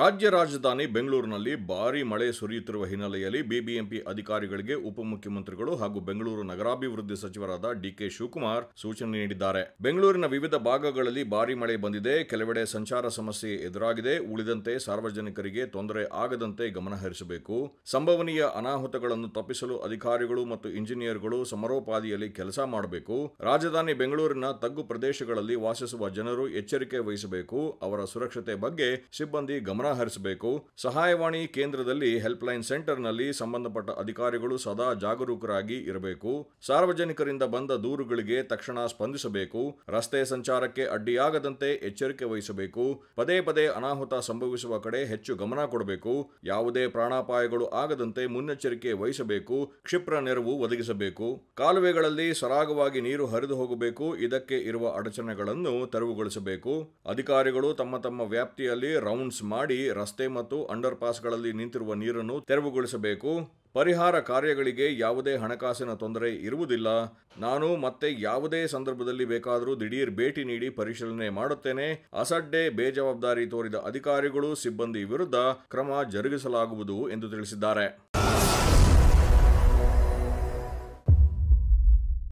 ರಾಜ್ಯ ರಾಜಧಾನಿ ಬೆಂಗಳೂರಿನಲ್ಲಿ ಭಾರೀ ಮಳೆ ಸುರಿಯುತ್ತಿರುವ ಹಿನ್ನೆಲೆಯಲ್ಲಿ ಬಿಬಿಎಂಪಿ ಅಧಿಕಾರಿಗಳಿಗೆ ಉಪಮುಖ್ಯಮಂತ್ರಿಗಳು ಹಾಗೂ ಬೆಂಗಳೂರು ನಗರಾಭಿವೃದ್ಧಿ ಸಚಿವರಾದ ಡಿಕೆ ಶಿವಕುಮಾರ್ ಸೂಚನೆ ನೀಡಿದ್ದಾರೆ ಬೆಂಗಳೂರಿನ ವಿವಿಧ ಭಾಗಗಳಲ್ಲಿ ಭಾರೀ ಮಳೆ ಬಂದಿದೆ ಕೆಲವೆಡೆ ಸಂಚಾರ ಸಮಸ್ಯೆ ಎದುರಾಗಿದೆ ಉಳಿದಂತೆ ಸಾರ್ವಜನಿಕರಿಗೆ ತೊಂದರೆ ಆಗದಂತೆ ಗಮನಹರಿಸಬೇಕು ಸಂಭವನೀಯ ಅನಾಹುತಗಳನ್ನು ತಪ್ಪಿಸಲು ಅಧಿಕಾರಿಗಳು ಮತ್ತು ಇಂಜಿನಿಯರ್ಗಳು ಸಮರೋಪಾದಿಯಲ್ಲಿ ಕೆಲಸ ಮಾಡಬೇಕು ರಾಜಧಾನಿ ಬೆಂಗಳೂರಿನ ತಗ್ಗು ಪ್ರದೇಶಗಳಲ್ಲಿ ವಾಸಿಸುವ ಜನರು ಎಚ್ಚರಿಕೆ ವಹಿಸಬೇಕು ಅವರ ಸುರಕ್ಷತೆ ಬಗ್ಗೆ ಸಿಬ್ಬಂದಿ ಗಮನ ಗಮನ ಹರಿಸಬೇಕು ಸಹಾಯವಾಣಿ ಕೇಂದ್ರದಲ್ಲಿ ಹೆಲ್ಪ್ಲೈನ್ ಸೆಂಟರ್ನಲ್ಲಿ ಸಂಬಂಧಪಟ್ಟ ಅಧಿಕಾರಿಗಳು ಸದಾ ಜಾಗರೂಕರಾಗಿ ಇರಬೇಕು ಸಾರ್ವಜನಿಕರಿಂದ ಬಂದ ದೂರುಗಳಿಗೆ ತಕ್ಷಣ ಸ್ಪಂದಿಸಬೇಕು ರಸ್ತೆ ಸಂಚಾರಕ್ಕೆ ಅಡ್ಡಿಯಾಗದಂತೆ ಎಚ್ಚರಿಕೆ ವಹಿಸಬೇಕು ಪದೇ ಪದೇ ಅನಾಹುತ ಸಂಭವಿಸುವ ಕಡೆ ಹೆಚ್ಚು ಗಮನ ಕೊಡಬೇಕು ಯಾವುದೇ ಪ್ರಾಣಾಪಾಯಗಳು ಆಗದಂತೆ ಮುನ್ನೆಚ್ಚರಿಕೆ ವಹಿಸಬೇಕು ಕ್ಷಿಪ್ರ ನೆರವು ಒದಗಿಸಬೇಕು ಕಾಲುವೆಗಳಲ್ಲಿ ಸರಾಗವಾಗಿ ನೀರು ಹರಿದು ಹೋಗಬೇಕು ಇದಕ್ಕೆ ಇರುವ ಅಡಚಣೆಗಳನ್ನು ತೆರವುಗೊಳಿಸಬೇಕು ಅಧಿಕಾರಿಗಳು ತಮ್ಮ ತಮ್ಮ ವ್ಯಾಪ್ತಿಯಲ್ಲಿ ರೌಂಡ್ಸ್ ಮಾಡಿ ಮಾಡಿ ರಸ್ತೆ ಮತ್ತು ಅಂಡರ್ ನಿಂತಿರುವ ನೀರನ್ನು ತೆರವುಗೊಳಿಸಬೇಕು ಪರಿಹಾರ ಕಾರ್ಯಗಳಿಗೆ ಯಾವುದೇ ಹಣಕಾಸಿನ ತೊಂದರೆ ಇರುವುದಿಲ್ಲ ನಾನು ಮತ್ತೆ ಯಾವುದೇ ಸಂದರ್ಭದಲ್ಲಿ ಬೇಕಾದರೂ ದಿಢೀರ್ ಭೇಟಿ ನೀಡಿ ಪರಿಶೀಲನೆ ಮಾಡುತ್ತೇನೆ ಅಸಡ್ಡೆ ಬೇಜವಾಬ್ದಾರಿ ತೋರಿದ ಅಧಿಕಾರಿಗಳು ಸಿಬ್ಬಂದಿ ವಿರುದ್ಧ ಕ್ರಮ ಜರುಗಿಸಲಾಗುವುದು ಎಂದು ತಿಳಿಸಿದ್ದಾರೆ